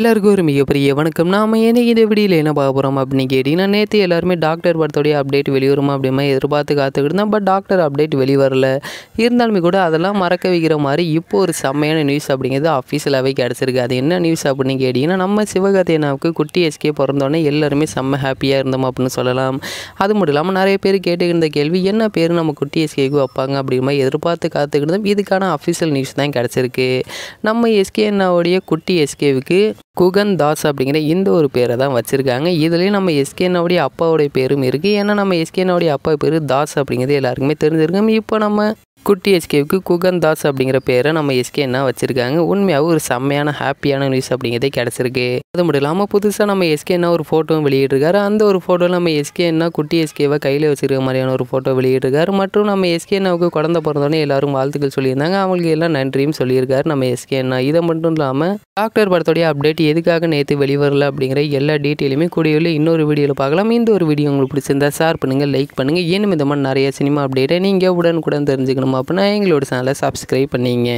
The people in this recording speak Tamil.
எல்லாருக்கும் ஒரு மிகப்பெரிய வணக்கம் நாம் ஏன்னா இந்த வீடியோவில் என்ன பார்க்க போகிறோம் அப்படின்னு கேட்டிங்கன்னா நேற்று எல்லாருமே டாக்டர் படத்தோடைய அப்டேட் வெளிவருமா அப்படிமா எதிர்பார்த்து காத்துக்கிட்டு பட் டாக்டர் அப்டேட் வெளிவரல இருந்தாலுமே கூட அதெல்லாம் மறக்க வைக்கிற மாதிரி இப்போ ஒரு செம்மையான நியூஸ் அப்படிங்கிறது அஃபீஷியலாகவே கிடச்சிருக்கு அது என்ன நியூஸ் அப்படின்னு கேட்டிங்கன்னா நம்ம சிவகாத்தியனாவுக்கு குட்டி எஸ்கே பிறந்தோடனே எல்லாருமே செம்ம ஹாப்பியாக இருந்தோம் அப்படின்னு சொல்லலாம் அது மட்டும் இல்லாமல் நிறைய பேர் கேட்டுக்கிட்ட கேள்வி என்ன பேர் நம்ம குட்டி எஸ்கேக்கு வைப்பாங்க அப்படிங்கிற மாதிரி எதிர்பார்த்து காத்துக்கிட்டு இதுக்கான அஃபீஷியல் நியூஸ் தான் கிடச்சிருக்கு நம்ம எஸ்கே அண்ணாவுடைய குட்டி எஸ்கேவுக்கு குகன் தாஸ் அப்படிங்கிற இந்த ஒரு பேரை தான் வச்சுருக்காங்க இதுலேயும் நம்ம எஸ்கேனாவுடைய அப்பாவுடைய பேரும் இருக்குது ஏன்னா நம்ம எஸ்கேனாவுடைய அப்பா பேர் தாஸ் அப்படிங்கிறது எல்லாருக்குமே தெரிஞ்சிருக்கோம் இப்போ நம்ம குட்டி எஸ்கேவுக்கு குகன் தாஸ் அப்படிங்கிற பேரை நம்ம எஸ்கே என்ன வச்சுருக்காங்க உண்மையாகவும் ஒரு செம்மையான ஹாப்பியான நியூஸ் அப்படிங்கிறதே கிடச்சிருக்கு அது மட்டும் இல்லாமல் புதுசாக நம்ம எஸ்கே என்ன ஒரு ஃபோட்டோவும் வெளியிட்டிருக்காரு அந்த ஒரு ஃபோட்டோவில் நம்ம எஸ்கே என்ன குட்டி எஸ்கேவை கையில் வச்சுருக்க மாதிரியான ஒரு ஃபோட்டோ வெளியிட்டிருக்காரு மற்றும் நம்ம எஸ்கே என்னாவுக்கு குழந்த பிறந்தோடனே எல்லாரும் வாழ்த்துக்கள் சொல்லியிருந்தாங்க அவங்களுக்கு எல்லாம் நன்றியும் சொல்லியிருக்காரு நம்ம எஸ்கே என்ன இதை மட்டும் இல்லாமல் டாக்டர் படத்தோடைய அப்டேட் எதுக்காக நேற்று வெளிவரல அப்படிங்கிற எல்லா டீட்டெயிலுமே கூடிய இன்னொரு வீடியோவில் பார்க்கலாம் இந்த ஒரு வீடியோ உங்களுக்கு பிடிச்சிருந்தா ஷேர் பண்ணுங்கள் லைக் பண்ணுங்கள் இன்னும் மாதிரி நிறைய சினிமா அப்டேட்டை நீங்கள் உடனுக்குடன் தெரிஞ்சுக்கணும் பார்க்கணும் அப்படின்னா எங்களோட சேனலை சப்ஸ்கிரைப் பண்ணிங்க